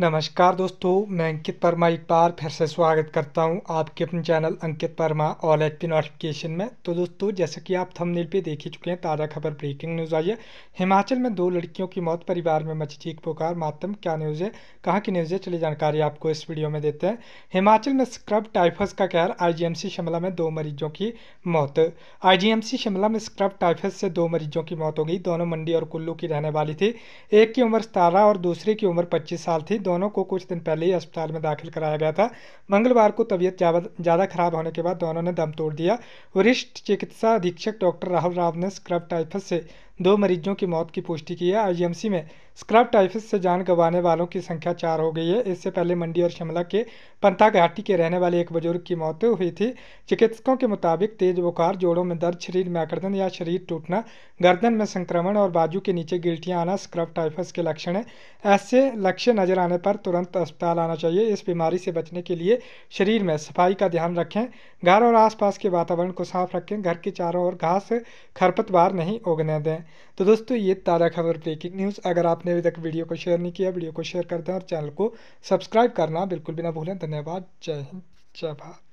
नमस्कार दोस्तों मैं अंकित परमा एक बार फिर से स्वागत करता हूं आपके अपने channel Ankit Parma all H P notification में तो दोस्तों जैसे कि आप थंबनेल पे देख ही चुके हैं ताज़ा खबर ब्रेकिंग न्यूज़ आई है हिमाचल में दो लड़कियों की मौत परिवार में मची चीख पुकार मातम क्या न्यूज़ है कहाँ की न्यूज़ है चलिए जानकारी आपको इस वीडियो में देते हैं हिमाचल में स्क्रब टाइफस का कहर आई शिमला में दो मरीजों की मौत आई शिमला में स्क्रब टाइफस से दो मरीजों की मौत हो गई दोनों मंडी और कुल्लू की रहने वाली थी एक की उम्र सतारह और दूसरे की उम्र पच्चीस साल थी दोनों को कुछ दिन पहले ही अस्पताल में दाखिल कराया गया था मंगलवार को तबीयत ज़्यादा खराब होने के बाद दोनों ने दम तोड़ दिया वरिष्ठ चिकित्सा अधीक्षक डॉक्टर राहुल राव ने स्क्रब टाइफस से दो मरीजों की मौत की पुष्टि की है आईजीएमसी में स्क्रब टाइफिस से जान गंवाने वालों की संख्या चार हो गई है इससे पहले मंडी और शिमला के पंथा घाटी के रहने वाले एक बुजुर्ग की मौत हुई थी चिकित्सकों के मुताबिक तेज बुखार जोड़ों में दर्द शरीर में अकर्दन या शरीर टूटना गर्दन में संक्रमण और बाजू के नीचे गिल्टियाँ आना स्क्रब टाइफस के लक्षण हैं ऐसे लक्ष्य नजर आने पर तुरंत अस्पताल आना चाहिए इस बीमारी से बचने के लिए शरीर में सफाई का ध्यान रखें घर और आसपास के वातावरण को साफ रखें घर के चारों ओर घास खरपतवार नहीं उगने दें तो दोस्तों ये ताजा खबर ब्रेकिंग न्यूज़ अगर आपने अभी तक वीडियो को शेयर नहीं किया वीडियो को शेयर कर दें और चैनल को सब्सक्राइब करना बिल्कुल भी ना भूलें धन्यवाद जय हिंद जय भारत